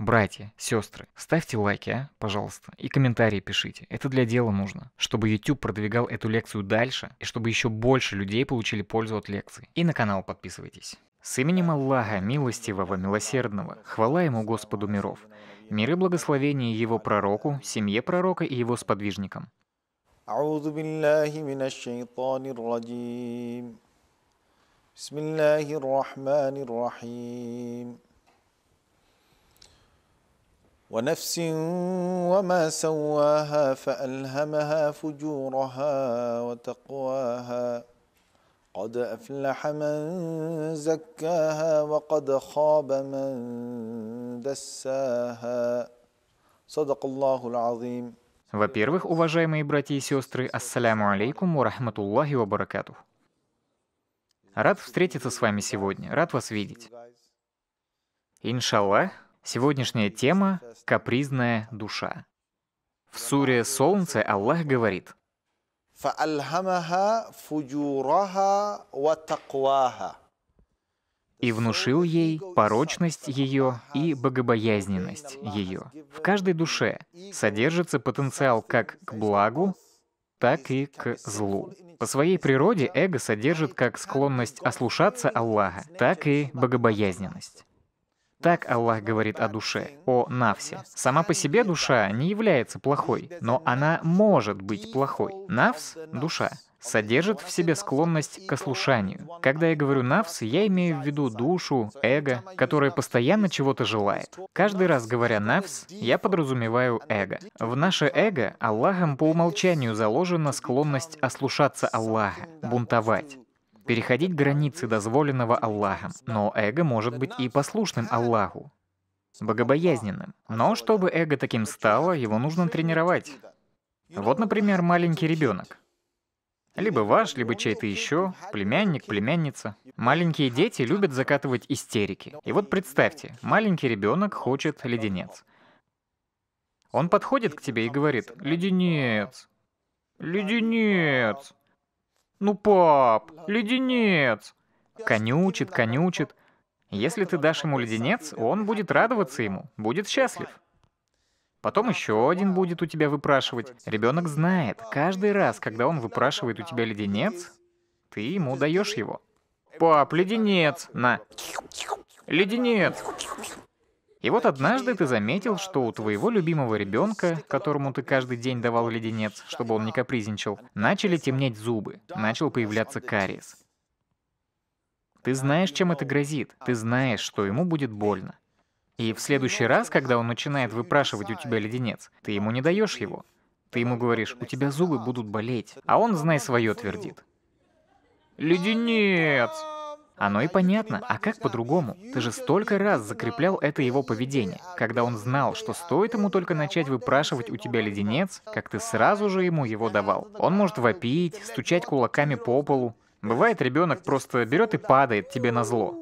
Братья, сестры, ставьте лайки, а, пожалуйста, и комментарии пишите. Это для дела нужно, чтобы YouTube продвигал эту лекцию дальше, и чтобы еще больше людей получили пользу от лекции. И на канал подписывайтесь. С именем Аллаха, милостивого, милосердного, хвала ему Господу миров. Мир и благословение его пророку, семье пророка и его сподвижникам. بسم الله الرحمن الرحيم ونفس وما سواها فألهمها فجورها وتقواها قد أفلح من زكاها وقد خاب من دساها صدق الله العظيم Во-первых, уважаемые братья и сестры, ассаляму алейкум ва рахматуллахи ва баракатух. Рад встретиться с вами сегодня, рад вас видеть. Иншаллах, Сегодняшняя тема — капризная душа. В суре «Солнце» Аллах говорит «И внушил ей порочность ее и богобоязненность ее». В каждой душе содержится потенциал как к благу, так и к злу. По своей природе эго содержит как склонность ослушаться Аллаха, так и богобоязненность. Так Аллах говорит о душе, о нафсе. Сама по себе душа не является плохой, но она может быть плохой. Нафс — душа содержит в себе склонность к ослушанию. Когда я говорю «нафс», я имею в виду душу, эго, которое постоянно чего-то желает. Каждый раз говоря «нафс», я подразумеваю эго. В наше эго Аллахом по умолчанию заложена склонность ослушаться Аллаха, бунтовать переходить границы дозволенного Аллахом, но эго может быть и послушным Аллаху, богобоязненным. Но чтобы эго таким стало, его нужно тренировать. Вот, например, маленький ребенок. Либо ваш, либо чей-то еще, племянник, племянница. Маленькие дети любят закатывать истерики. И вот представьте, маленький ребенок хочет леденец. Он подходит к тебе и говорит «Леденец! Леденец!» Ну, пап, леденец. Конючит, конючит. Если ты дашь ему леденец, он будет радоваться ему, будет счастлив. Потом еще один будет у тебя выпрашивать. Ребенок знает, каждый раз, когда он выпрашивает у тебя леденец, ты ему даешь его. Пап, леденец, на. Леденец. И вот однажды ты заметил, что у твоего любимого ребенка, которому ты каждый день давал леденец, чтобы он не капризничал, начали темнеть зубы, начал появляться кариес. Ты знаешь, чем это грозит, ты знаешь, что ему будет больно. И в следующий раз, когда он начинает выпрашивать у тебя леденец, ты ему не даешь его. Ты ему говоришь, у тебя зубы будут болеть, а он, знай свое, твердит. Леденец! Оно и понятно, а как по-другому? Ты же столько раз закреплял это его поведение. Когда он знал, что стоит ему только начать выпрашивать у тебя леденец, как ты сразу же ему его давал. Он может вопить, стучать кулаками по полу. Бывает, ребенок просто берет и падает тебе на зло,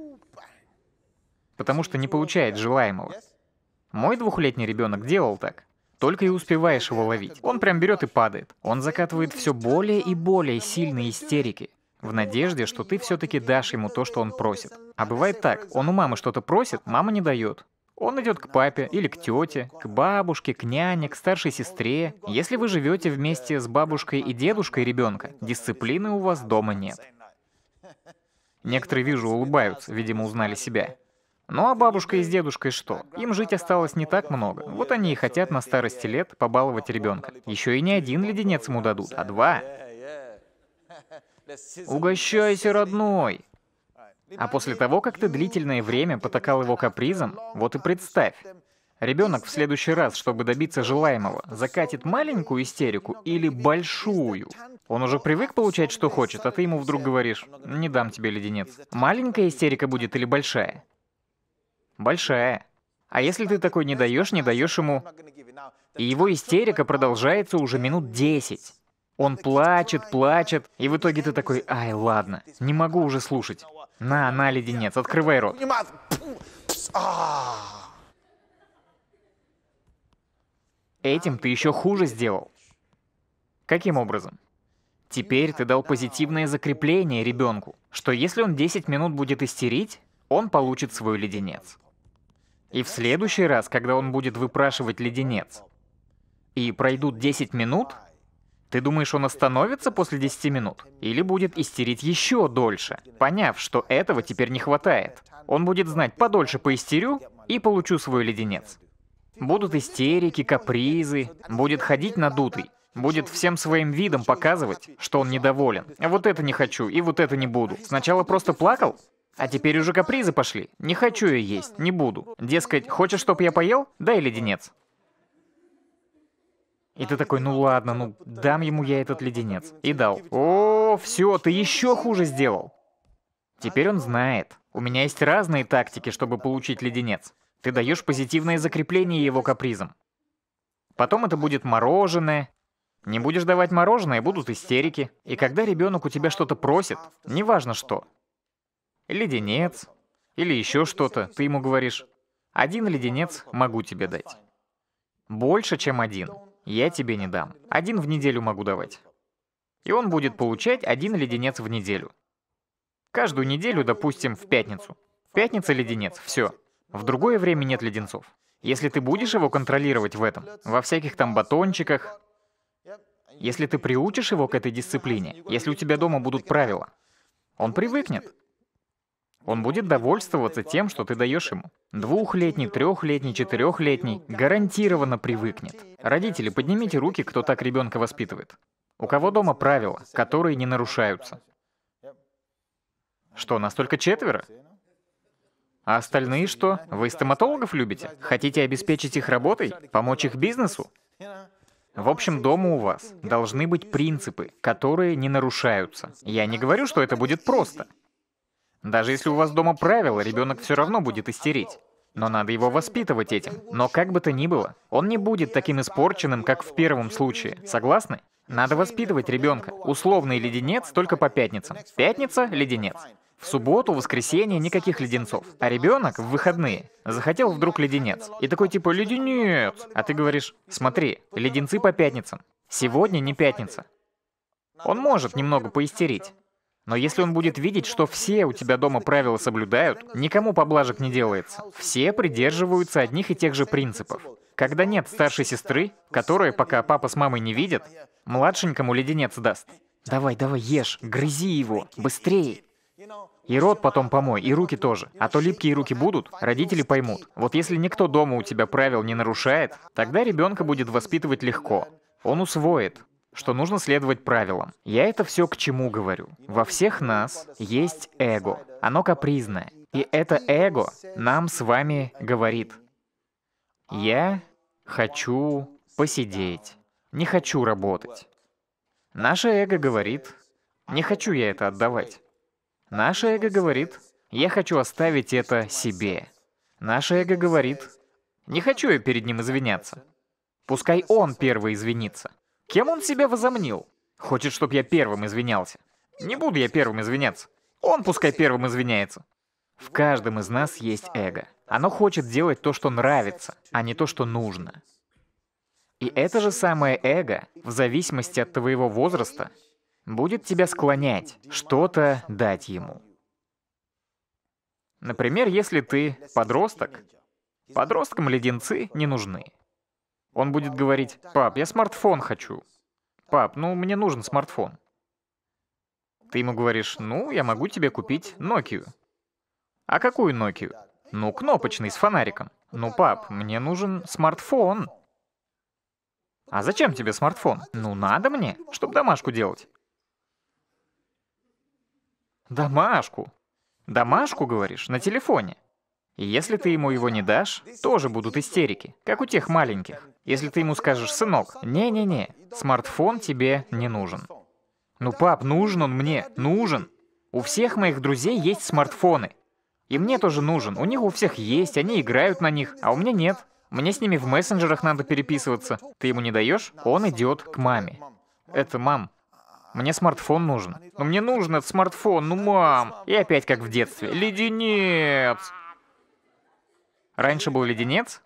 потому что не получает желаемого. Мой двухлетний ребенок делал так. Только и успеваешь его ловить. Он прям берет и падает. Он закатывает все более и более сильные истерики в надежде, что ты все-таки дашь ему то, что он просит. А бывает так, он у мамы что-то просит, мама не дает. Он идет к папе или к тете, к бабушке, к няне, к старшей сестре. Если вы живете вместе с бабушкой и дедушкой ребенка, дисциплины у вас дома нет. Некоторые, вижу, улыбаются, видимо, узнали себя. Ну а бабушка и с дедушкой что? Им жить осталось не так много. Вот они и хотят на старости лет побаловать ребенка. Еще и не один леденец ему дадут, а два. Угощайся, родной. А после того, как ты длительное время потакал его капризом, вот и представь, Ребенок в следующий раз, чтобы добиться желаемого, закатит маленькую истерику или большую. Он уже привык получать, что хочет, а ты ему вдруг говоришь, не дам тебе леденец. Маленькая истерика будет или большая? Большая. А если ты такой не даешь, не даешь ему... И его истерика продолжается уже минут десять. Он плачет, плачет, и в итоге ты такой, ай, ладно, не могу уже слушать. На, на, леденец, открывай рот. А. Этим ты еще хуже сделал. Каким образом? Теперь ты дал позитивное закрепление ребенку, что если он 10 минут будет истерить, он получит свой леденец. И в следующий раз, когда он будет выпрашивать леденец, и пройдут 10 минут, ты думаешь, он остановится после 10 минут? Или будет истерить еще дольше, поняв, что этого теперь не хватает? Он будет знать, подольше поистерю и получу свой леденец. Будут истерики, капризы, будет ходить надутый, будет всем своим видом показывать, что он недоволен. Вот это не хочу, и вот это не буду. Сначала просто плакал, а теперь уже капризы пошли. Не хочу я есть, не буду. Дескать, хочешь, чтоб я поел? Дай леденец. И ты такой, ну ладно, ну дам ему я этот леденец. И дал. О, все, ты еще хуже сделал. Теперь он знает. У меня есть разные тактики, чтобы получить леденец. Ты даешь позитивное закрепление его капризам. Потом это будет мороженое. Не будешь давать мороженое, будут истерики. И когда ребенок у тебя что-то просит, неважно что, леденец или еще что-то, ты ему говоришь, один леденец могу тебе дать. Больше, чем один, я тебе не дам. Один в неделю могу давать. И он будет получать один леденец в неделю. Каждую неделю, допустим, в пятницу. В пятницу леденец, все. В другое время нет леденцов. Если ты будешь его контролировать в этом, во всяких там батончиках, если ты приучишь его к этой дисциплине, если у тебя дома будут правила, он привыкнет. Он будет довольствоваться тем, что ты даешь ему. Двухлетний, трехлетний, четырехлетний гарантированно привыкнет. Родители, поднимите руки, кто так ребенка воспитывает. У кого дома правила, которые не нарушаются? Что, нас только четверо? А остальные что? Вы стоматологов любите? Хотите обеспечить их работой? Помочь их бизнесу? В общем, дома у вас должны быть принципы, которые не нарушаются. Я не говорю, что это будет просто. Даже если у вас дома правила, ребенок все равно будет истерить. Но надо его воспитывать этим. Но как бы то ни было, он не будет таким испорченным, как в первом случае. Согласны? Надо воспитывать ребенка. Условный леденец только по пятницам. Пятница — леденец. В субботу, воскресенье никаких леденцов. А ребенок в выходные захотел вдруг леденец. И такой типа «леденец». А ты говоришь «смотри, леденцы по пятницам». Сегодня не пятница. Он может немного поистерить. Но если он будет видеть, что все у тебя дома правила соблюдают, никому поблажек не делается. Все придерживаются одних и тех же принципов. Когда нет старшей сестры, которая, пока папа с мамой не видит, младшенькому леденец даст. «Давай, давай, ешь, грызи его, быстрее!» И рот потом помой, и руки тоже. А то липкие руки будут, родители поймут. Вот если никто дома у тебя правил не нарушает, тогда ребенка будет воспитывать легко. Он усвоит, что нужно следовать правилам. Я это все к чему говорю. Во всех нас есть эго. Оно капризное. И это эго нам с вами говорит. Я хочу посидеть. Не хочу работать. Наше эго говорит, не хочу я это отдавать. Наше эго говорит, я хочу оставить это себе. Наше эго говорит, не хочу я перед ним извиняться. Пускай он первый извинится. Кем он себя возомнил? Хочет, чтобы я первым извинялся. Не буду я первым извиняться. Он пускай первым извиняется. В каждом из нас есть эго. Оно хочет делать то, что нравится, а не то, что нужно. И это же самое эго, в зависимости от твоего возраста, будет тебя склонять, что-то дать ему. Например, если ты подросток, подросткам леденцы не нужны. Он будет говорить, пап, я смартфон хочу. Пап, ну мне нужен смартфон. Ты ему говоришь, ну, я могу тебе купить Nokia. А какую Nokia? Ну, кнопочный, с фонариком. Ну, пап, мне нужен смартфон. А зачем тебе смартфон? Ну, надо мне, чтобы домашку делать. Домашку? Домашку, говоришь, на телефоне? если ты ему его не дашь, тоже будут истерики, как у тех маленьких. Если ты ему скажешь, сынок, не-не-не, смартфон тебе не нужен. Ну, пап, нужен он мне, нужен. У всех моих друзей есть смартфоны. И мне тоже нужен. У них у всех есть, они играют на них, а у меня нет. Мне с ними в мессенджерах надо переписываться. Ты ему не даешь, он идет к маме. Это мам. Мне смартфон нужен. Но «Ну, мне нужен этот смартфон, ну мам. И опять как в детстве. Леденец. Раньше был леденец,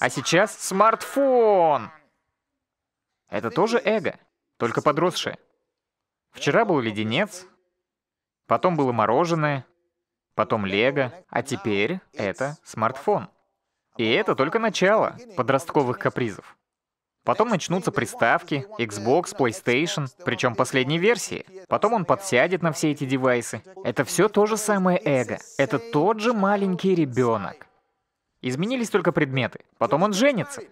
а сейчас смартфон. Это тоже эго, только подросшее. Вчера был леденец, потом было мороженое, потом лего, а теперь это смартфон. И это только начало подростковых капризов. Потом начнутся приставки, Xbox, PlayStation, причем последней версии. Потом он подсядет на все эти девайсы. Это все то же самое эго. Это тот же маленький ребенок. Изменились только предметы. Потом он женится.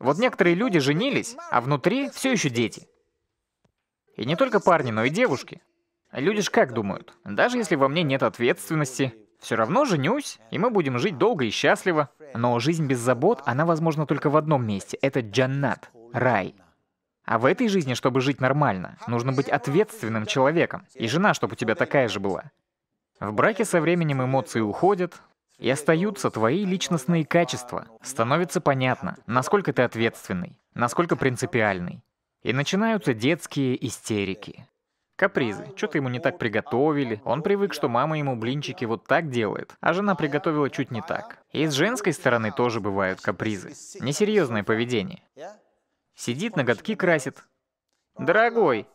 Вот некоторые люди женились, а внутри все еще дети. И не только парни, но и девушки. Люди ж как думают? Даже если во мне нет ответственности, все равно женюсь, и мы будем жить долго и счастливо. Но жизнь без забот, она возможна только в одном месте. Это джаннат, рай. А в этой жизни, чтобы жить нормально, нужно быть ответственным человеком. И жена, чтобы у тебя такая же была. В браке со временем эмоции уходят, и остаются твои личностные качества. Становится понятно, насколько ты ответственный, насколько принципиальный. И начинаются детские истерики. Капризы. Что-то ему не так приготовили. Он привык, что мама ему блинчики вот так делает, а жена приготовила чуть не так. И с женской стороны тоже бывают капризы. Несерьезное поведение. Сидит, ноготки красит. Дорогой,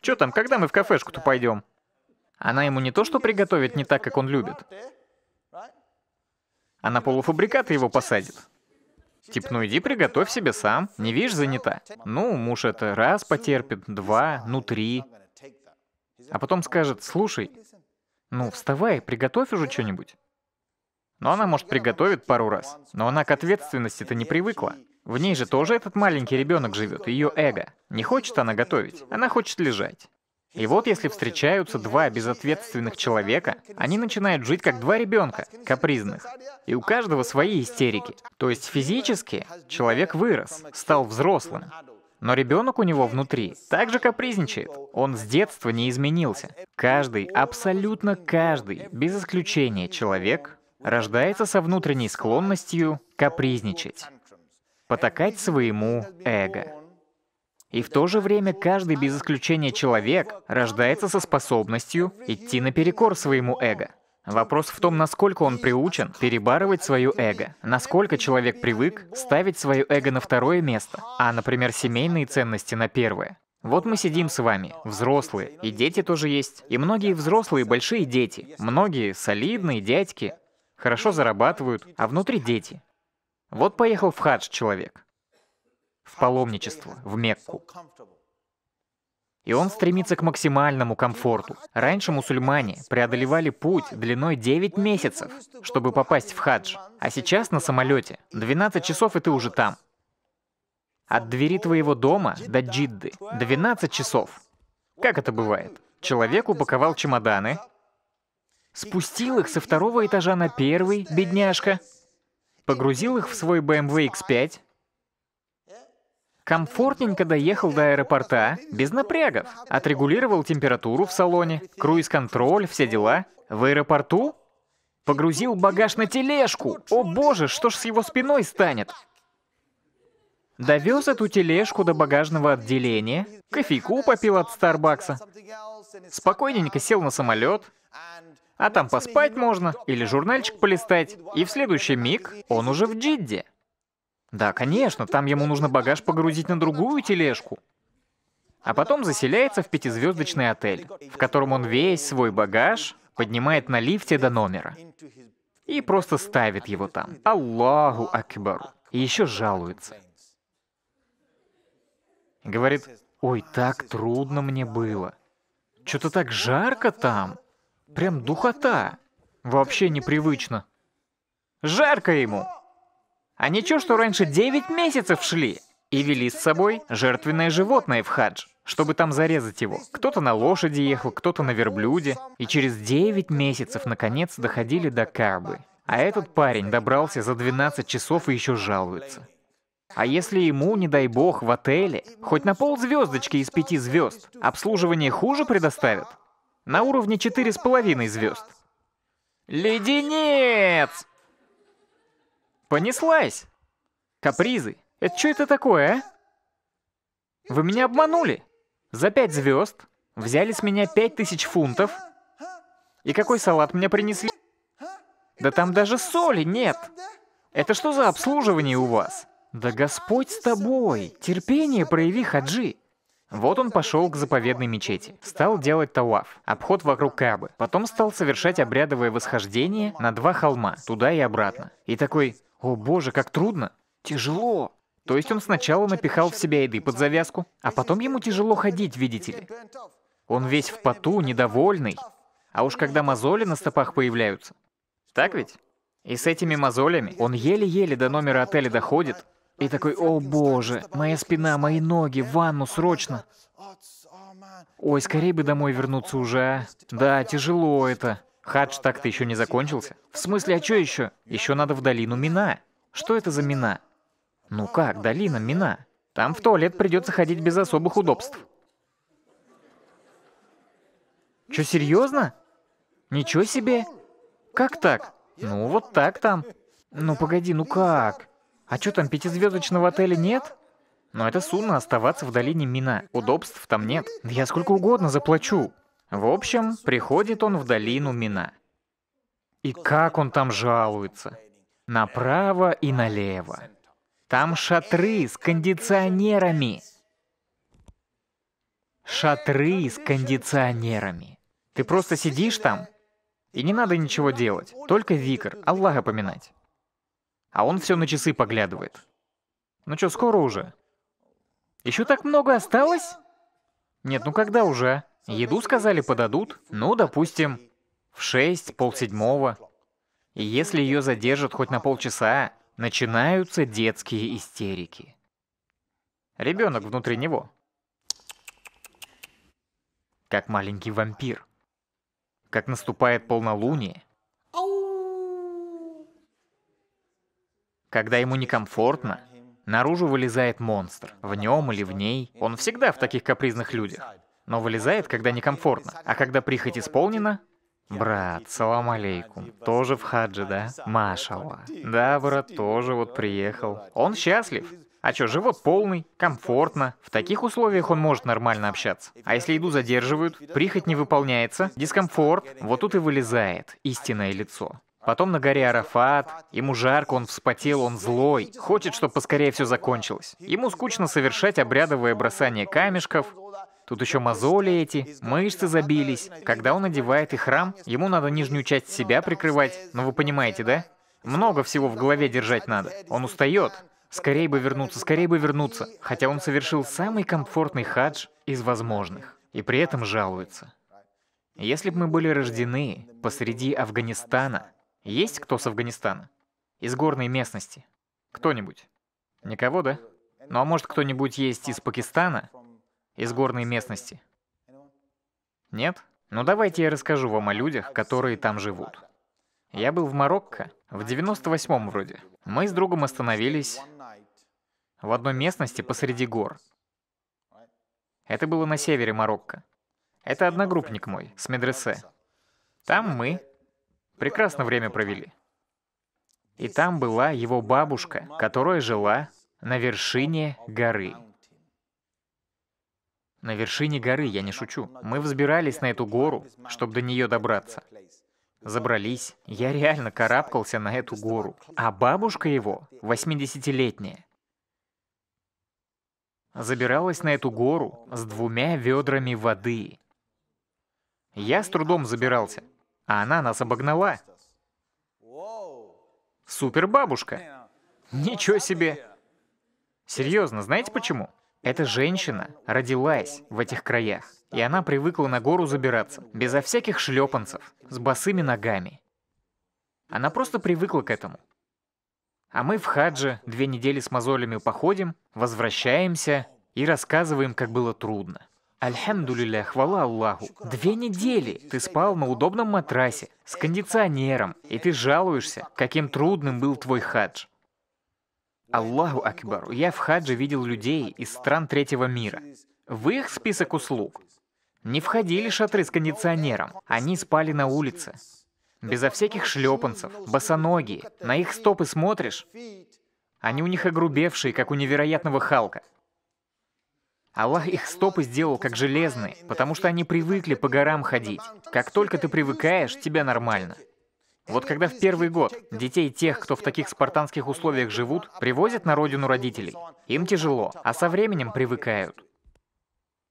что там, когда мы в кафешку-то пойдем? Она ему не то, что приготовит не так, как он любит. Она полуфабрикаты его посадит. Типа, ну иди приготовь себе сам, не видишь, занята. Ну, муж это раз потерпит, два, ну три. А потом скажет, слушай, ну вставай, приготовь уже что-нибудь. Но она, может, приготовит пару раз. Но она к ответственности-то не привыкла. В ней же тоже этот маленький ребенок живет, ее эго. Не хочет она готовить, она хочет лежать. И вот если встречаются два безответственных человека, они начинают жить как два ребенка, капризных. И у каждого свои истерики. То есть физически человек вырос, стал взрослым. Но ребенок у него внутри также капризничает. Он с детства не изменился. Каждый, абсолютно каждый, без исключения человек, рождается со внутренней склонностью капризничать, потакать своему эго. И в то же время каждый без исключения человек рождается со способностью идти наперекор своему эго. Вопрос в том, насколько он приучен перебарывать свое эго, насколько человек привык ставить свое эго на второе место, а, например, семейные ценности на первое. Вот мы сидим с вами, взрослые, и дети тоже есть, и многие взрослые большие дети, многие солидные дядьки, хорошо зарабатывают, а внутри дети. Вот поехал в хадж человек, в паломничество, в Мекку. И он стремится к максимальному комфорту. Раньше мусульмане преодолевали путь длиной 9 месяцев, чтобы попасть в хадж. А сейчас на самолете 12 часов и ты уже там. От двери твоего дома до Джидды 12 часов. Как это бывает? Человек упаковал чемоданы, спустил их со второго этажа на первый, бедняжка, погрузил их в свой BMW X5, Комфортненько доехал до аэропорта, без напрягов. Отрегулировал температуру в салоне, круиз-контроль, все дела. В аэропорту Погрузил багаж на тележку. О боже, что ж с его спиной станет? Довез эту тележку до багажного отделения, кофейку попил от Старбакса, спокойненько сел на самолет, а там поспать можно или журнальчик полистать, и в следующий миг он уже в Джидде. Да, конечно, там ему нужно багаж погрузить на другую тележку. А потом заселяется в пятизвездочный отель, в котором он весь свой багаж поднимает на лифте до номера. И просто ставит его там. Аллаху Акбару. И еще жалуется. Говорит, ой, так трудно мне было. Что-то так жарко там. Прям духота. Вообще непривычно. Жарко ему. А ничего, что раньше 9 месяцев шли и вели с собой жертвенное животное в хадж, чтобы там зарезать его. Кто-то на лошади ехал, кто-то на верблюде. И через 9 месяцев, наконец, доходили до Кабы. А этот парень добрался за 12 часов и еще жалуется. А если ему, не дай бог, в отеле, хоть на ползвездочки из пяти звезд, обслуживание хуже предоставят? На уровне четыре с половиной звезд. Леденец! Понеслась! Капризы, это что это такое, а? Вы меня обманули! За пять звезд взяли с меня пять тысяч фунтов. И какой салат мне принесли? Да там даже соли нет! Это что за обслуживание у вас? Да Господь с тобой! Терпение прояви, Хаджи! Вот он пошел к заповедной мечети, стал делать талав, обход вокруг Кабы, потом стал совершать обрядовое восхождение на два холма, туда и обратно. И такой, о боже, как трудно. Тяжело. То есть он сначала напихал в себя еды под завязку, а потом ему тяжело ходить, видите ли. Он весь в поту, недовольный. А уж когда мозоли на стопах появляются. Так ведь? И с этими мозолями он еле-еле до номера отеля доходит. И такой, о боже, моя спина, мои ноги, ванну, срочно. Ой, скорее бы домой вернуться уже, а. Да, тяжело это. Хадж так-то еще не закончился. В смысле, а что еще? Еще надо в долину Мина. Что это за Мина? Ну как, долина Мина? Там в туалет придется ходить без особых удобств. Че, серьезно? Ничего себе! Как так? Ну, вот так там. Ну, погоди, ну как? А что там, пятизвездочного отеля нет? Но ну, это сумно оставаться в долине Мина. Удобств там нет. Да я сколько угодно заплачу. В общем, приходит он в долину Мина. И как он там жалуется? Направо и налево. Там шатры с кондиционерами. Шатры с кондиционерами. Ты просто сидишь там, и не надо ничего делать, только викр, Аллаха поминать. А он все на часы поглядывает. Ну что, скоро уже? Еще так много осталось? Нет, ну когда уже? Еду, сказали, подадут, ну, допустим, в шесть, полседьмого. И если ее задержат хоть на полчаса, начинаются детские истерики. Ребенок внутри него. Как маленький вампир. Как наступает полнолуние. Когда ему некомфортно, наружу вылезает монстр. В нем или в ней. Он всегда в таких капризных людях но вылезает, когда некомфортно. А когда прихоть исполнена, Брат, салам алейкум. Тоже в хаджи, да? Машала. Да, брат, тоже вот приехал. Он счастлив. А чё, живот полный, комфортно. В таких условиях он может нормально общаться. А если еду задерживают, прихоть не выполняется, дискомфорт, вот тут и вылезает истинное лицо. Потом на горе Арафат, ему жарко, он вспотел, он злой, хочет, чтобы поскорее все закончилось. Ему скучно совершать обрядовое бросание камешков, Тут еще мозоли эти, мышцы забились. Когда он одевает и храм, ему надо нижнюю часть себя прикрывать. Ну вы понимаете, да? Много всего в голове держать надо. Он устает. Скорее бы вернуться, скорее бы вернуться. Хотя он совершил самый комфортный хадж из возможных. И при этом жалуется. Если бы мы были рождены посреди Афганистана, есть кто с Афганистана? Из горной местности? Кто-нибудь? Никого, да? Ну а может кто-нибудь есть из Пакистана? из горной местности? Нет? Ну давайте я расскажу вам о людях, которые там живут. Я был в Марокко, в 98-м вроде. Мы с другом остановились в одной местности посреди гор. Это было на севере Марокко. Это одногруппник мой, с медресе. Там мы прекрасно время провели. И там была его бабушка, которая жила на вершине горы. На вершине горы, я не шучу. Мы взбирались на эту гору, чтобы до нее добраться. Забрались. Я реально карабкался на эту гору. А бабушка его, 80-летняя, забиралась на эту гору с двумя ведрами воды. Я с трудом забирался, а она нас обогнала. Супер бабушка. Ничего себе. Серьезно, знаете почему? Эта женщина родилась в этих краях, и она привыкла на гору забираться, безо всяких шлепанцев, с босыми ногами. Она просто привыкла к этому. А мы в хадже две недели с мозолями походим, возвращаемся и рассказываем, как было трудно. Альхамдулилля, хвала Аллаху. Две недели ты спал на удобном матрасе, с кондиционером, и ты жалуешься, каким трудным был твой хадж. Аллаху Акбар, я в хадже видел людей из стран третьего мира. В их список услуг не входили шатры с кондиционером, они спали на улице. Безо всяких шлепанцев, босоногие, на их стопы смотришь, они у них огрубевшие, как у невероятного Халка. Аллах их стопы сделал как железные, потому что они привыкли по горам ходить. Как только ты привыкаешь, тебя нормально. Вот когда в первый год детей тех, кто в таких спартанских условиях живут, привозят на родину родителей, им тяжело, а со временем привыкают.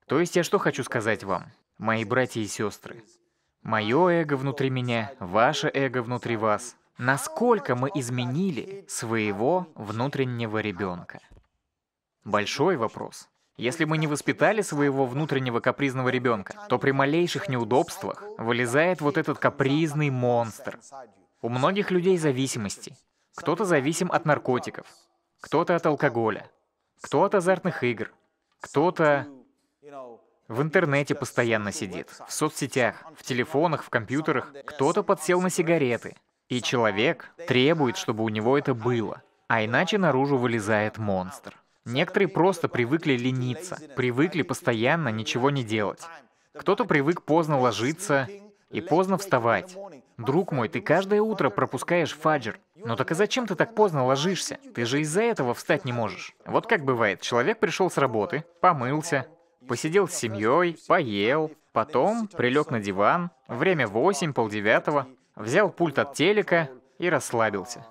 То есть я что хочу сказать вам, мои братья и сестры? Мое эго внутри меня, ваше эго внутри вас. Насколько мы изменили своего внутреннего ребенка? Большой вопрос. Если мы не воспитали своего внутреннего капризного ребенка, то при малейших неудобствах вылезает вот этот капризный монстр. У многих людей зависимости. Кто-то зависим от наркотиков, кто-то от алкоголя, кто от азартных игр, кто-то в интернете постоянно сидит, в соцсетях, в телефонах, в компьютерах. Кто-то подсел на сигареты. И человек требует, чтобы у него это было. А иначе наружу вылезает монстр. Некоторые просто привыкли лениться, привыкли постоянно ничего не делать. Кто-то привык поздно ложиться и поздно вставать. Друг мой, ты каждое утро пропускаешь фаджр. Ну так и зачем ты так поздно ложишься? Ты же из-за этого встать не можешь. Вот как бывает, человек пришел с работы, помылся, посидел с семьей, поел, потом прилег на диван, время 8, полдевятого, взял пульт от телека и расслабился.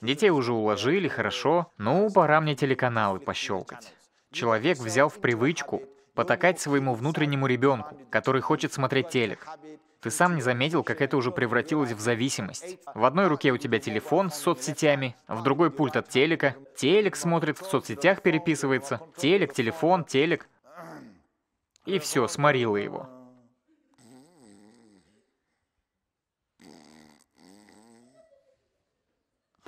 Детей уже уложили, хорошо. Ну, пора мне телеканалы пощелкать. Человек взял в привычку потакать своему внутреннему ребенку, который хочет смотреть телек. Ты сам не заметил, как это уже превратилось в зависимость. В одной руке у тебя телефон с соцсетями, в другой пульт от телека. Телек смотрит, в соцсетях переписывается. Телек, телефон, телек. И все, сморило его.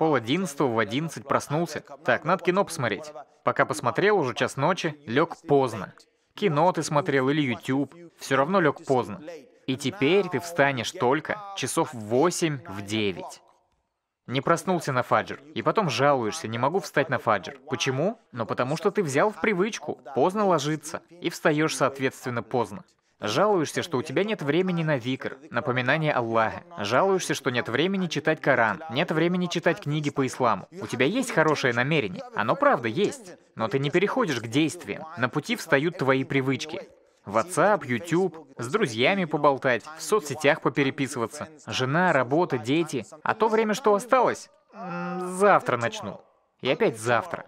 пол одиннадцатого в одиннадцать проснулся. Так, надо кино посмотреть. Пока посмотрел, уже час ночи, лег поздно. Кино ты смотрел или YouTube, все равно лег поздно. И теперь ты встанешь только часов в восемь в девять. Не проснулся на фаджр. И потом жалуешься, не могу встать на фаджр. Почему? Ну потому что ты взял в привычку поздно ложиться и встаешь соответственно поздно. Жалуешься, что у тебя нет времени на викр, напоминание Аллаха. Жалуешься, что нет времени читать Коран, нет времени читать книги по исламу. У тебя есть хорошее намерение, оно правда есть, но ты не переходишь к действиям. На пути встают твои привычки. WhatsApp, YouTube, с друзьями поболтать, в соцсетях попереписываться. Жена, работа, дети. А то время, что осталось, завтра начну. И опять завтра.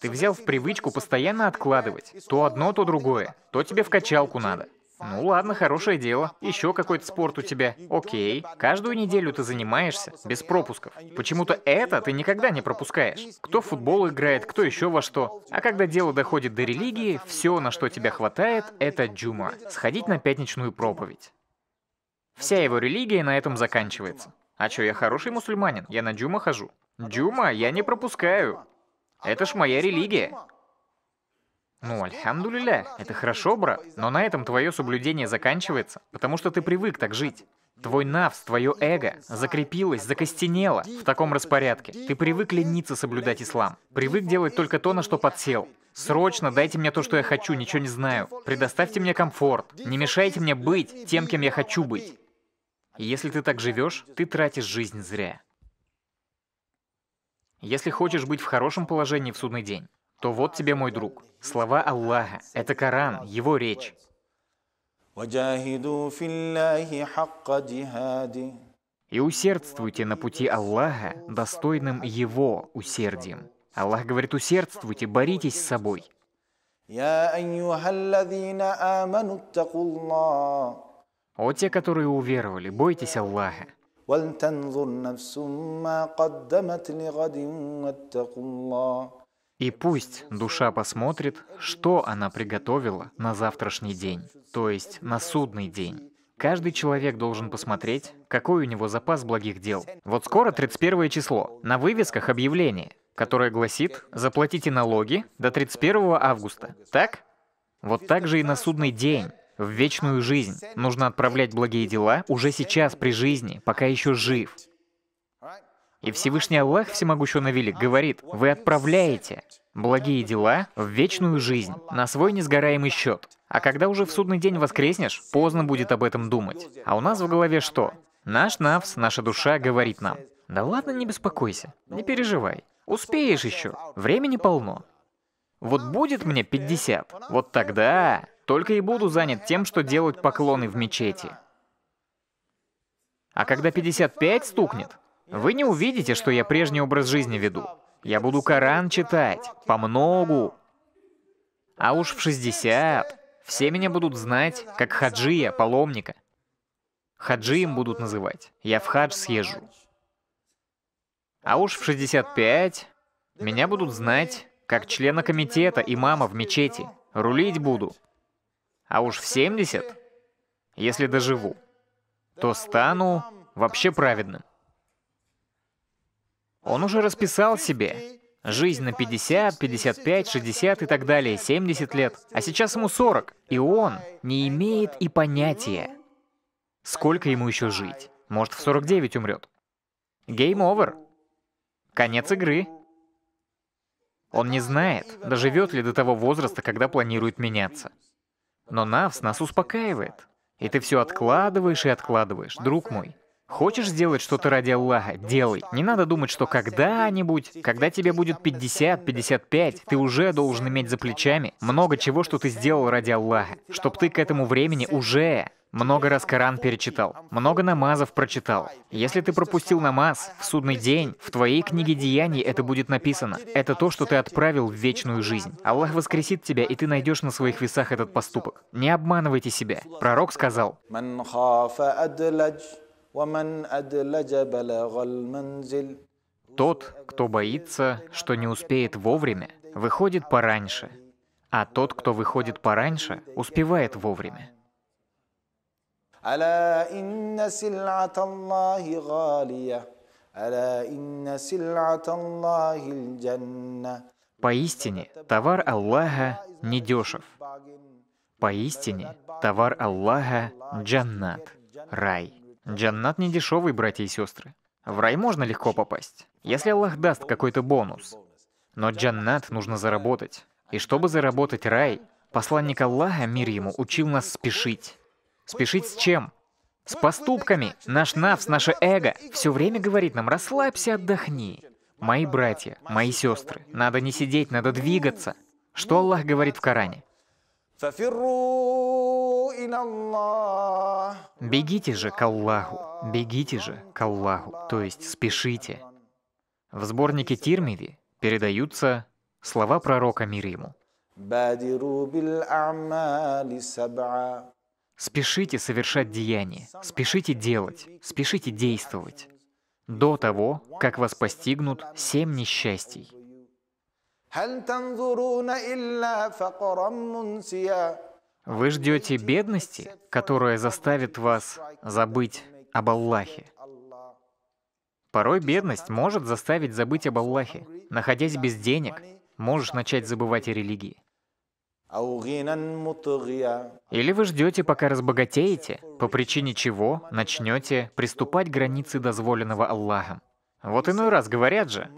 Ты взял в привычку постоянно откладывать. То одно, то другое. То тебе в качалку надо. Ну, ну ладно, хорошее дело. Еще какой-то спорт у тебя. Окей. Каждую неделю ты занимаешься, без пропусков. Почему-то это ты никогда не пропускаешь. Кто в футбол играет, кто еще во что. А когда дело доходит до религии, все, на что тебя хватает, это джума. Сходить на пятничную проповедь. Вся его религия на этом заканчивается. А что, я хороший мусульманин, я на джума хожу. Джума я не пропускаю. Это ж моя религия. Ну, альхамдулиля, это хорошо, брат, но на этом твое соблюдение заканчивается, потому что ты привык так жить. Твой навс, твое эго закрепилось, закостенело в таком распорядке. Ты привык лениться соблюдать ислам. Привык делать только то, на что подсел. Срочно дайте мне то, что я хочу, ничего не знаю. Предоставьте мне комфорт. Не мешайте мне быть тем, кем я хочу быть. И если ты так живешь, ты тратишь жизнь зря. Если хочешь быть в хорошем положении в судный день, то вот тебе мой друг. Слова Аллаха — это Коран, его речь. И усердствуйте на пути Аллаха, достойным Его усердием. Аллах говорит, усердствуйте, боритесь с собой. О те, которые уверовали, бойтесь Аллаха. ولتنظر نفس ما قدمت لغد واتقوا الله и пусть душа посмотрит, что она приготовила на завтрашний день, то есть на судный день. Каждый человек должен посмотреть, какой у него запас благих дел. Вот скоро 31 число. На вывесках объявление, которое гласит «Заплатите налоги до 31 августа». Так? Вот так же и на судный день в вечную жизнь. Нужно отправлять благие дела уже сейчас при жизни, пока еще жив. И Всевышний Аллах Всемогущий и Велик говорит, «Вы отправляете благие дела в вечную жизнь, на свой несгораемый счет. А когда уже в судный день воскреснешь, поздно будет об этом думать. А у нас в голове что? Наш навс, наша душа говорит нам, «Да ладно, не беспокойся, не переживай, успеешь еще, времени полно». Вот будет мне 50, вот тогда только и буду занят тем, что делать поклоны в мечети. А когда 55 стукнет, вы не увидите, что я прежний образ жизни веду. Я буду Коран читать, по многу. А уж в 60 все меня будут знать, как хаджия, паломника. хаджи им будут называть. Я в хадж съезжу. А уж в 65 меня будут знать, как члена комитета, имама в мечети. Рулить буду. А уж в 70, если доживу, то стану вообще праведным. Он уже расписал себе жизнь на 50, 55, 60 и так далее, 70 лет. А сейчас ему 40, и он не имеет и понятия, сколько ему еще жить. Может, в 49 умрет. Гейм овер. Конец игры. Он не знает, доживет ли до того возраста, когда планирует меняться. Но Навс нас успокаивает. И ты все откладываешь и откладываешь, друг мой. Хочешь сделать что-то ради Аллаха? Делай. Не надо думать, что когда-нибудь, когда тебе будет 50, 55, ты уже должен иметь за плечами много чего, что ты сделал ради Аллаха, чтоб ты к этому времени уже много раз Коран перечитал, много намазов прочитал. Если ты пропустил намаз в судный день, в твоей книге деяний это будет написано. Это то, что ты отправил в вечную жизнь. Аллах воскресит тебя, и ты найдешь на своих весах этот поступок. Не обманывайте себя. Пророк сказал, тот, кто боится, что не успеет вовремя, выходит пораньше, а тот, кто выходит пораньше, успевает вовремя. Поистине, товар Аллаха недешев. Поистине, товар Аллаха – джаннат, рай. Джаннат не дешевый, братья и сестры. В рай можно легко попасть, если Аллах даст какой-то бонус. Но джаннат нужно заработать. И чтобы заработать рай, посланник Аллаха, мир ему, учил нас спешить. Спешить с чем? С поступками. Наш навс, наше эго все время говорит нам «расслабься, отдохни». Мои братья, мои сестры, надо не сидеть, надо двигаться. Что Аллах говорит в Коране? Бегите же к Аллаху, бегите же к Аллаху, то есть спешите. В сборнике Тирмиви передаются слова пророка мир ему. Спешите совершать деяния, спешите делать, спешите действовать до того, как вас постигнут семь несчастий. Вы ждете бедности, которая заставит вас забыть об Аллахе. Порой бедность может заставить забыть об Аллахе. Находясь без денег, можешь начать забывать о религии. Или вы ждете, пока разбогатеете, по причине чего начнете приступать к границе дозволенного Аллахом. Вот иной раз говорят же,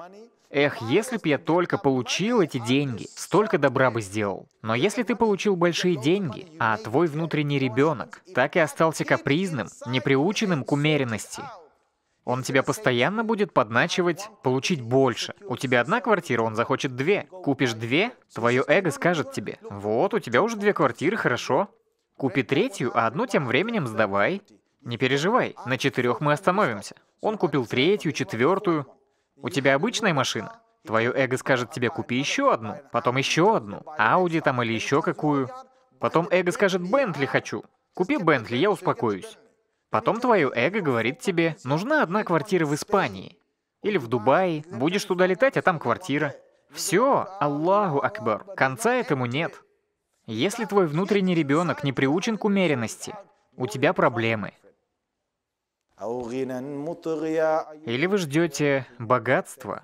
Эх, если б я только получил эти деньги, столько добра бы сделал. Но если ты получил большие деньги, а твой внутренний ребенок так и остался капризным, неприученным к умеренности, он тебя постоянно будет подначивать получить больше. У тебя одна квартира, он захочет две. Купишь две, твое эго скажет тебе, вот, у тебя уже две квартиры, хорошо. Купи третью, а одну тем временем сдавай. Не переживай, на четырех мы остановимся. Он купил третью, четвертую. У тебя обычная машина? Твое эго скажет тебе, купи еще одну, потом еще одну, Ауди там или еще какую. Потом эго скажет, Бентли хочу. Купи Бентли, я успокоюсь. Потом твое эго говорит тебе, нужна одна квартира в Испании. Или в Дубае, будешь туда летать, а там квартира. Все, Аллаху Акбар, конца этому нет. Если твой внутренний ребенок не приучен к умеренности, у тебя проблемы. Или вы ждете богатства,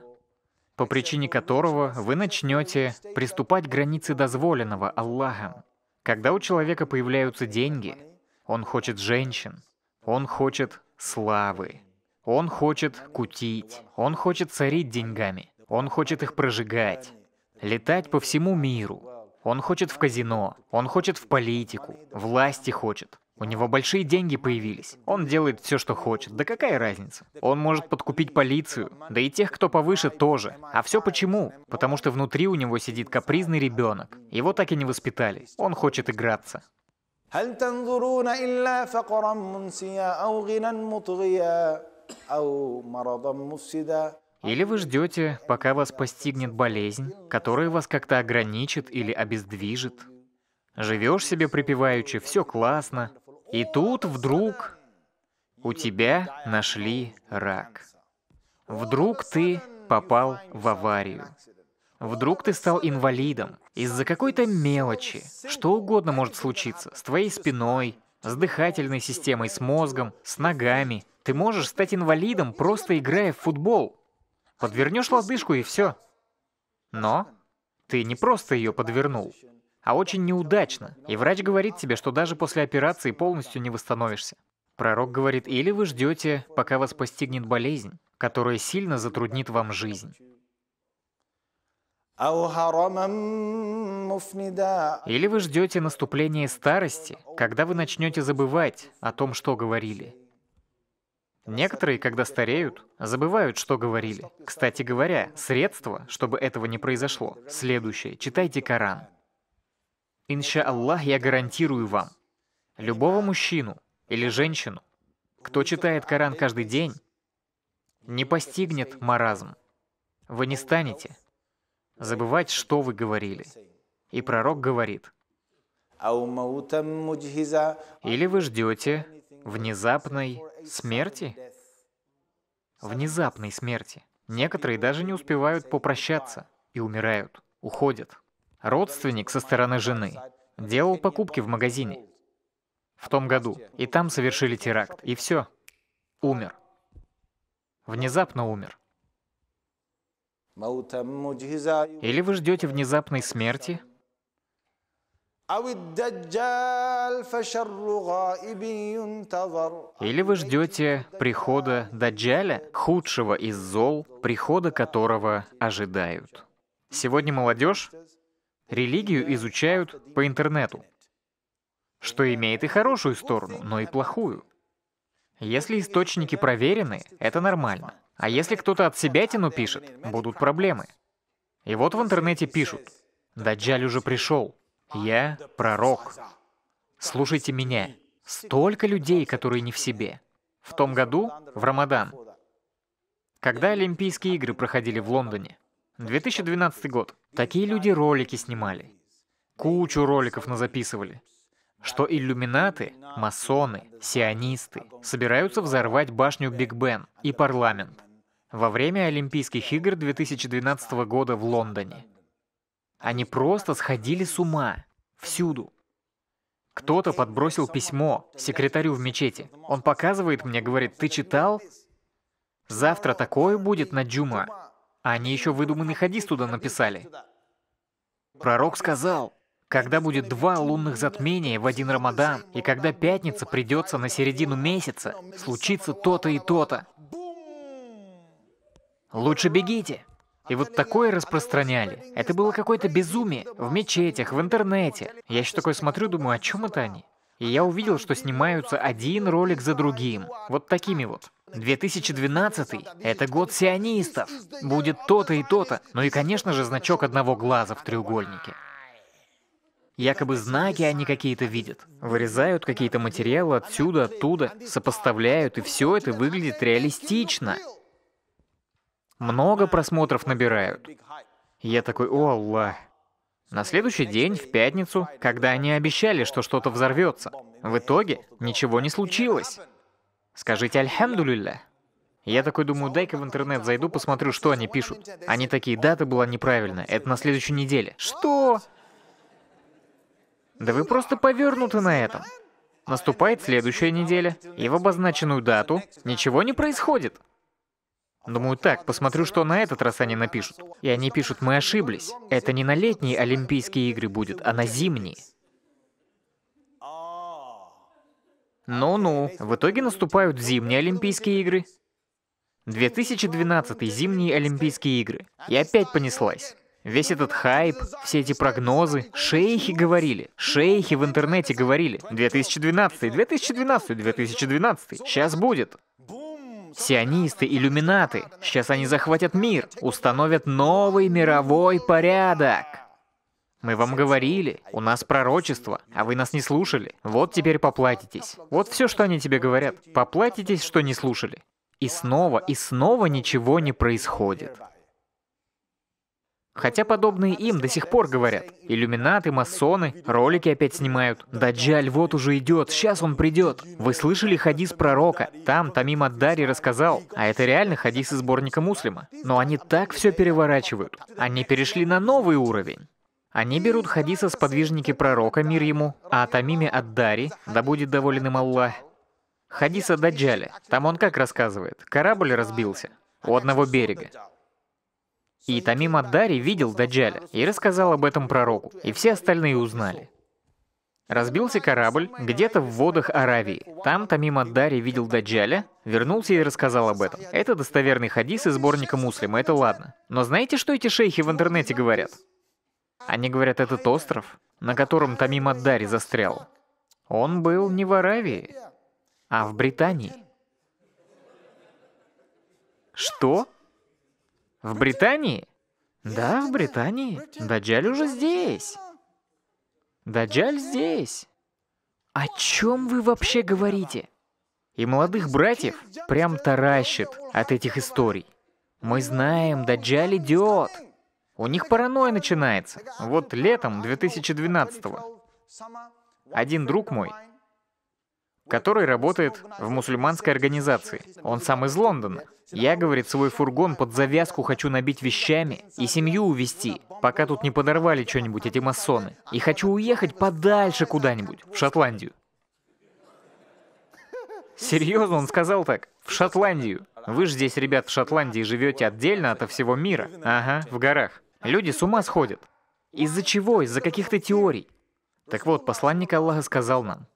по причине которого вы начнете приступать к границе дозволенного Аллахом. Когда у человека появляются деньги, он хочет женщин, он хочет славы, он хочет кутить, он хочет царить деньгами, он хочет их прожигать, летать по всему миру, он хочет в казино, он хочет в политику, власти хочет. У него большие деньги появились. Он делает все, что хочет. Да какая разница? Он может подкупить полицию. Да и тех, кто повыше, тоже. А все почему? Потому что внутри у него сидит капризный ребенок. Его так и не воспитали. Он хочет играться. هل تنظرون إلا فقرا منسيا أو غنى مطغيا أو مرضا مفسدا Или вы ждете, пока вас постигнет болезнь, которая вас как-то ограничит или обездвижит. Живешь себе припеваючи, все классно, и тут вдруг у тебя нашли рак. Вдруг ты попал в аварию. Вдруг ты стал инвалидом из-за какой-то мелочи. Что угодно может случиться с твоей спиной, с дыхательной системой, с мозгом, с ногами. Ты можешь стать инвалидом, просто играя в футбол. Подвернешь лодыжку и все. Но ты не просто ее подвернул а очень неудачно. И врач говорит тебе, что даже после операции полностью не восстановишься. Пророк говорит, или вы ждете, пока вас постигнет болезнь, которая сильно затруднит вам жизнь. Или вы ждете наступления старости, когда вы начнете забывать о том, что говорили. Некоторые, когда стареют, забывают, что говорили. Кстати говоря, средство, чтобы этого не произошло, следующее. Читайте Коран. Инша Аллах, я гарантирую вам, любого мужчину или женщину, кто читает Коран каждый день, не постигнет маразм. Вы не станете забывать, что вы говорили. И пророк говорит, или вы ждете внезапной смерти? Внезапной смерти. Некоторые даже не успевают попрощаться и умирают, уходят. Родственник со стороны жены делал покупки в магазине в том году, и там совершили теракт, и все. Умер. Внезапно умер. Или вы ждете внезапной смерти, или вы ждете прихода Даджаля, худшего из зол, прихода которого ожидают. Сегодня молодежь Религию изучают по интернету, что имеет и хорошую сторону, но и плохую. Если источники проверены, это нормально. А если кто-то от себя тяну пишет, будут проблемы. И вот в интернете пишут, «Даджаль уже пришел. Я пророк. Слушайте меня». Столько людей, которые не в себе. В том году, в Рамадан, когда Олимпийские игры проходили в Лондоне, 2012 год. Такие люди ролики снимали. Кучу роликов назаписывали. Что иллюминаты, масоны, сионисты собираются взорвать башню Биг Бен и парламент во время Олимпийских игр 2012 года в Лондоне. Они просто сходили с ума. Всюду. Кто-то подбросил письмо секретарю в мечети. Он показывает мне, говорит, ты читал? Завтра такое будет на Джума они еще выдуманный хадис туда написали. Пророк сказал, когда будет два лунных затмения в один Рамадан, и когда пятница придется на середину месяца, случится то-то и то-то. Лучше бегите. И вот такое распространяли. Это было какое-то безумие. В мечетях, в интернете. Я еще такое смотрю, думаю, о чем это они? И я увидел, что снимаются один ролик за другим. Вот такими вот. 2012 — это год сионистов. Будет то-то и то-то. Ну и, конечно же, значок одного глаза в треугольнике. Якобы знаки они какие-то видят. Вырезают какие-то материалы отсюда, оттуда, сопоставляют, и все это выглядит реалистично. Много просмотров набирают. Я такой, о Аллах. На следующий день, в пятницу, когда они обещали, что что-то взорвется, в итоге ничего не случилось. Скажите «Альхамдулилля». Я такой думаю, дай-ка в интернет зайду, посмотрю, что они пишут. Они такие, дата была неправильная, это на следующей неделе. Что? Да вы просто повернуты на этом. Наступает следующая неделя, и в обозначенную дату ничего не происходит. Думаю, так, посмотрю, что на этот раз они напишут. И они пишут, мы ошиблись. Это не на летние Олимпийские игры будет, а на зимние. Ну-ну, в итоге наступают зимние Олимпийские игры. 2012 зимние Олимпийские игры. И опять понеслась. Весь этот хайп, все эти прогнозы, шейхи говорили, шейхи в интернете говорили. 2012, 2012, 2012, сейчас будет. Сионисты, иллюминаты, сейчас они захватят мир, установят новый мировой порядок. Мы вам говорили, у нас пророчество, а вы нас не слушали. Вот теперь поплатитесь. Вот все, что они тебе говорят. Поплатитесь, что не слушали. И снова, и снова ничего не происходит. Хотя подобные им до сих пор говорят. Иллюминаты, масоны, ролики опять снимают. Даджаль вот уже идет, сейчас он придет. Вы слышали хадис пророка? Там Тамим Аддари рассказал. А это реально хадис из сборника Муслима. Но они так все переворачивают. Они перешли на новый уровень. Они берут хадиса с подвижники пророка, мир ему, а Тамиме ад-Дари, да будет доволен им Аллах. Хадиса Даджаля, там он как рассказывает, корабль разбился у одного берега. И Тамим ад-Дари видел Даджаля и рассказал об этом пророку, и все остальные узнали. Разбился корабль где-то в водах Аравии. Там Тамим Аддари видел Даджаля, вернулся и рассказал об этом. Это достоверный хадис из сборника Муслима, это ладно. Но знаете, что эти шейхи в интернете говорят? Они говорят, этот остров, на котором Тамим Аддари застрял, он был не в Аравии, а в Британии. Что? В Британии? Да, в Британии. Даджаль уже здесь. Даджаль здесь. О чем вы вообще говорите? И молодых братьев прям таращит от этих историй. Мы знаем, Даджаль идет. У них паранойя начинается. Вот летом 2012-го один друг мой, который работает в мусульманской организации. Он сам из Лондона. Я, говорит, свой фургон под завязку хочу набить вещами и семью увезти, пока тут не подорвали что-нибудь эти масоны. И хочу уехать подальше куда-нибудь, в Шотландию. Серьезно, он сказал так? В Шотландию. Вы же здесь, ребят, в Шотландии живете отдельно ото всего мира. Ага, в горах. Люди с ума сходят. Из-за чего? Из-за каких-то теорий. Так вот, посланник Аллаха сказал нам.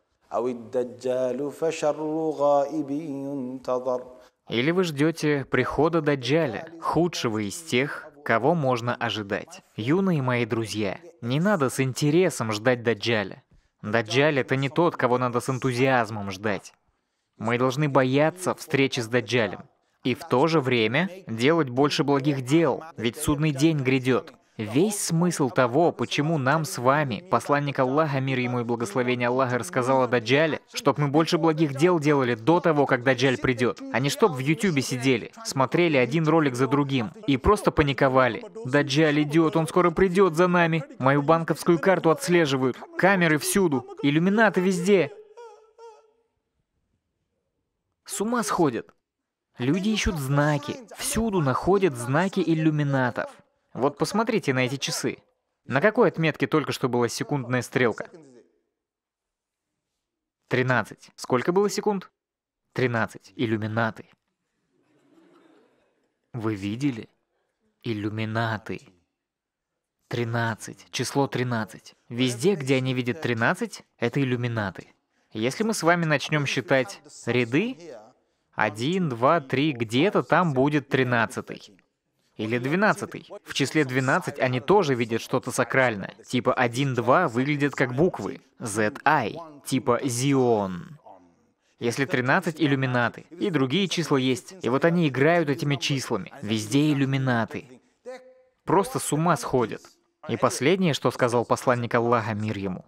Или вы ждете прихода Даджаля, худшего из тех, кого можно ожидать. Юные мои друзья, не надо с интересом ждать Даджаля. Даджаль — это не тот, кого надо с энтузиазмом ждать. Мы должны бояться встречи с Даджалем. И в то же время делать больше благих дел, ведь судный день грядет. Весь смысл того, почему нам с вами, посланник Аллаха, мир ему и благословение Аллаха, рассказал о Даджале, чтобы мы больше благих дел делали до того, как Даджаль придет, а не чтоб в Ютубе сидели, смотрели один ролик за другим и просто паниковали. Даджаль идет, он скоро придет за нами, мою банковскую карту отслеживают, камеры всюду, иллюминаты везде. С ума сходят. Люди ищут знаки, всюду находят знаки иллюминатов. Вот посмотрите на эти часы. На какой отметке только что была секундная стрелка? 13. Сколько было секунд? 13. Иллюминаты. Вы видели? Иллюминаты. 13. Число 13. Везде, где они видят 13, это иллюминаты. Если мы с вами начнем считать ряды, 1, 2, 3, где-то там будет 13 или 12. В числе 12 они тоже видят что-то сакральное. Типа 1-2 выглядят как буквы. ZI, типа Зион. Если 13 иллюминаты, и другие числа есть. И вот они играют этими числами. Везде иллюминаты. Просто с ума сходят. И последнее, что сказал посланник Аллаха, мир ему.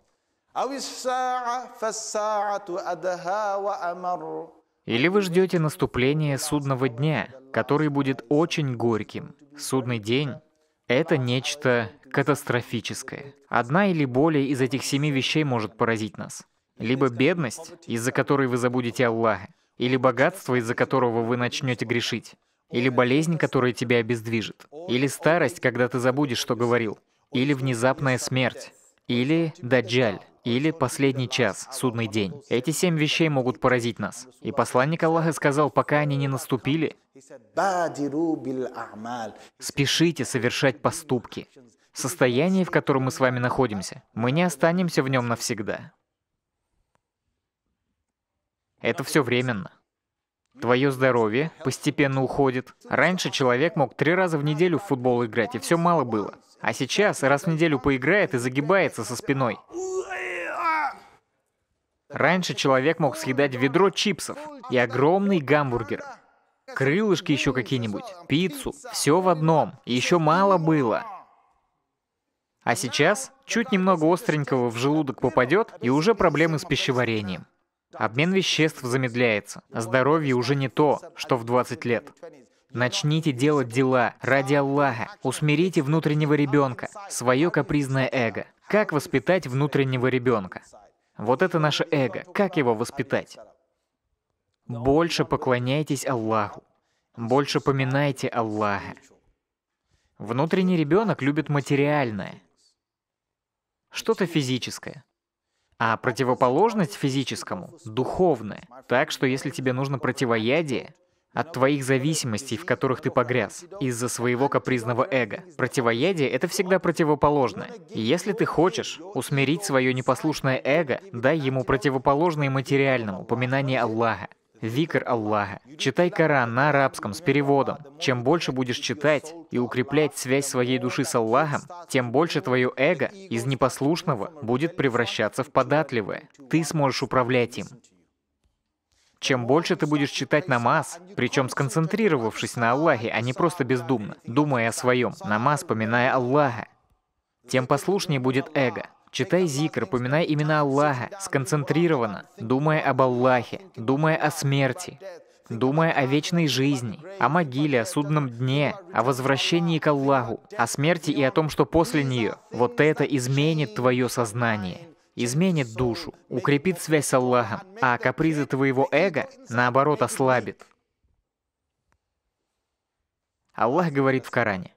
Или вы ждете наступления судного дня, который будет очень горьким. Судный день — это нечто катастрофическое. Одна или более из этих семи вещей может поразить нас. Либо бедность, из-за которой вы забудете Аллаха, или богатство, из-за которого вы начнете грешить, или болезнь, которая тебя обездвижит, или старость, когда ты забудешь, что говорил, или внезапная смерть, или даджаль, или последний час, судный день. Эти семь вещей могут поразить нас. И посланник Аллаха сказал, пока они не наступили, спешите совершать поступки. Состояние, в котором мы с вами находимся, мы не останемся в нем навсегда. Это все временно. Твое здоровье постепенно уходит. Раньше человек мог три раза в неделю в футбол играть, и все мало было. А сейчас раз в неделю поиграет и загибается со спиной. Раньше человек мог съедать ведро чипсов и огромный гамбургер. Крылышки еще какие-нибудь, пиццу, все в одном. И еще мало было. А сейчас чуть немного остренького в желудок попадет, и уже проблемы с пищеварением. Обмен веществ замедляется. Здоровье уже не то, что в 20 лет. Начните делать дела ради Аллаха. Усмирите внутреннего ребенка, свое капризное эго. Как воспитать внутреннего ребенка? Вот это наше эго. Как его воспитать? Больше поклоняйтесь Аллаху. Больше поминайте Аллаха. Внутренний ребенок любит материальное, что-то физическое. А противоположность физическому — духовное. Так что если тебе нужно противоядие, от твоих зависимостей, в которых ты погряз, из-за своего капризного эго. Противоядие — это всегда противоположное. И если ты хочешь усмирить свое непослушное эго, дай ему противоположное материальному упоминание Аллаха. Викр Аллаха. Читай Коран на арабском с переводом. Чем больше будешь читать и укреплять связь своей души с Аллахом, тем больше твое эго из непослушного будет превращаться в податливое. Ты сможешь управлять им. Чем больше ты будешь читать намаз, причем сконцентрировавшись на Аллахе, а не просто бездумно, думая о своем, намаз, поминая Аллаха, тем послушнее будет эго. Читай зикр, поминай имена Аллаха, сконцентрированно, думая об Аллахе, думая о смерти, думая о вечной жизни, о могиле, о судном дне, о возвращении к Аллаху, о смерти и о том, что после нее. Вот это изменит твое сознание изменит душу, укрепит связь с Аллахом, а капризы твоего эго, наоборот, ослабит. Аллах говорит в Коране.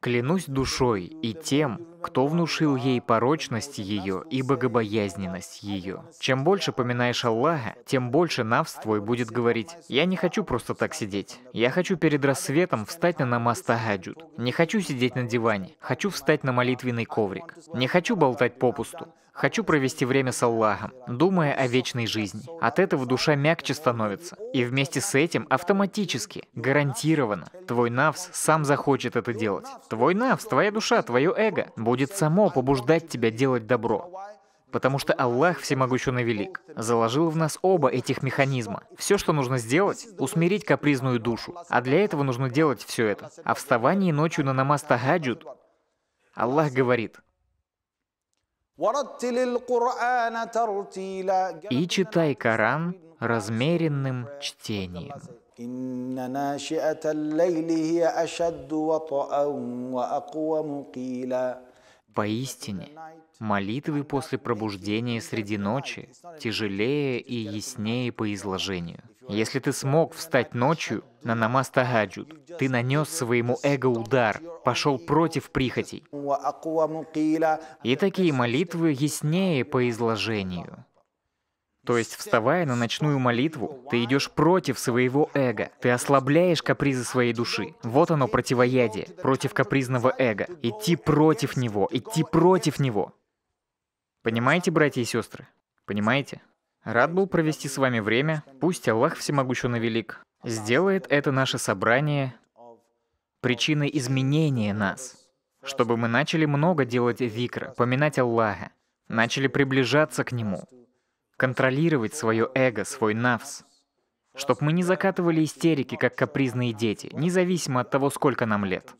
Клянусь душой и тем, кто внушил ей порочность ее и богобоязненность ее. Чем больше поминаешь Аллаха, тем больше навс твой будет говорить, «Я не хочу просто так сидеть. Я хочу перед рассветом встать на намаз тагаджуд. Не хочу сидеть на диване. Хочу встать на молитвенный коврик. Не хочу болтать попусту. Хочу провести время с Аллахом, думая о вечной жизни. От этого душа мягче становится. И вместе с этим автоматически, гарантированно, твой навс сам захочет это делать. Твой навс, твоя душа, твое эго будет само побуждать тебя делать добро. Потому что Аллах всемогущен и велик. Заложил в нас оба этих механизма. Все, что нужно сделать, усмирить капризную душу. А для этого нужно делать все это. А вставание ночью на намаз тагаджуд, Аллах говорит, и читай Коран размеренным чтением. Поистине, молитвы после пробуждения среди ночи тяжелее и яснее по изложению – если ты смог встать ночью на намаз тагаджуд, ты нанес своему эго удар, пошел против прихотей. И такие молитвы яснее по изложению. То есть, вставая на ночную молитву, ты идешь против своего эго. Ты ослабляешь капризы своей души. Вот оно противоядие, против капризного эго. Идти против него, идти против него. Понимаете, братья и сестры? Понимаете? Рад был провести с вами время. Пусть Аллах Всемогущен и Велик сделает это наше собрание причиной изменения нас, чтобы мы начали много делать викра, поминать Аллаха, начали приближаться к Нему, контролировать свое эго, свой навс, чтобы мы не закатывали истерики, как капризные дети, независимо от того, сколько нам лет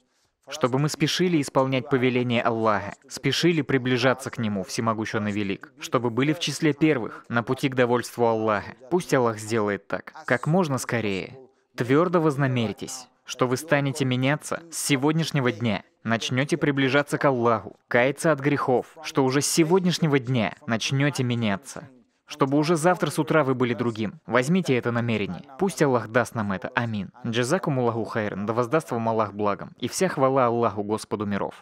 чтобы мы спешили исполнять повеление Аллаха, спешили приближаться к Нему, всемогущен и велик, чтобы были в числе первых на пути к довольству Аллаха. Пусть Аллах сделает так, как можно скорее. Твердо вознамеритесь, что вы станете меняться с сегодняшнего дня, начнете приближаться к Аллаху, каяться от грехов, что уже с сегодняшнего дня начнете меняться чтобы уже завтра с утра вы были другим. Возьмите это намерение. Пусть Аллах даст нам это. Амин. Джазакум Аллаху хайрен, да воздаст вам Аллах благом. И вся хвала Аллаху, Господу миров.